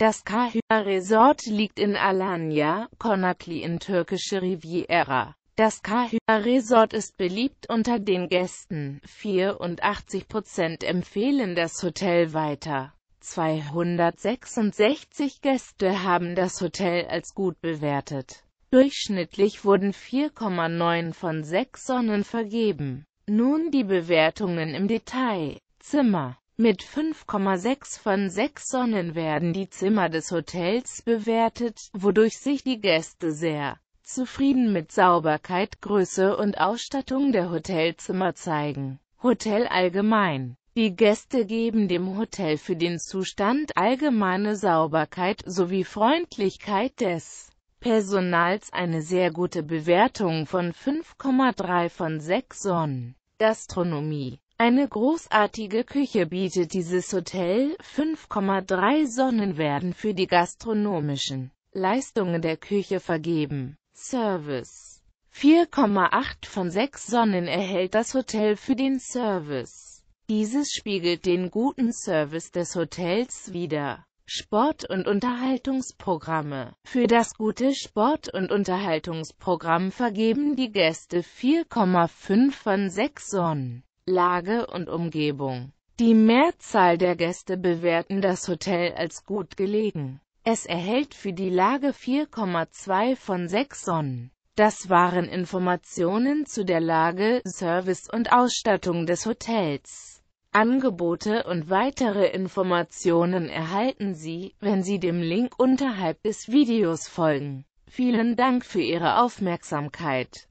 Das Kahya Resort liegt in Alanya, Conakry in türkische Riviera. Das Kahya Resort ist beliebt unter den Gästen. 84% empfehlen das Hotel weiter. 266 Gäste haben das Hotel als gut bewertet. Durchschnittlich wurden 4,9 von 6 Sonnen vergeben. Nun die Bewertungen im Detail. Zimmer mit 5,6 von 6 Sonnen werden die Zimmer des Hotels bewertet, wodurch sich die Gäste sehr zufrieden mit Sauberkeit, Größe und Ausstattung der Hotelzimmer zeigen. Hotel allgemein die Gäste geben dem Hotel für den Zustand allgemeine Sauberkeit sowie Freundlichkeit des Personals eine sehr gute Bewertung von 5,3 von 6 Sonnen. Gastronomie eine großartige Küche bietet dieses Hotel, 5,3 Sonnen werden für die gastronomischen Leistungen der Küche vergeben. Service 4,8 von 6 Sonnen erhält das Hotel für den Service. Dieses spiegelt den guten Service des Hotels wider. Sport- und Unterhaltungsprogramme. Für das gute Sport- und Unterhaltungsprogramm vergeben die Gäste 4,5 von 6 Sonnen. Lage und Umgebung. Die Mehrzahl der Gäste bewerten das Hotel als gut gelegen. Es erhält für die Lage 4,2 von 6 Sonnen. Das waren Informationen zu der Lage, Service und Ausstattung des Hotels. Angebote und weitere Informationen erhalten Sie, wenn Sie dem Link unterhalb des Videos folgen. Vielen Dank für Ihre Aufmerksamkeit.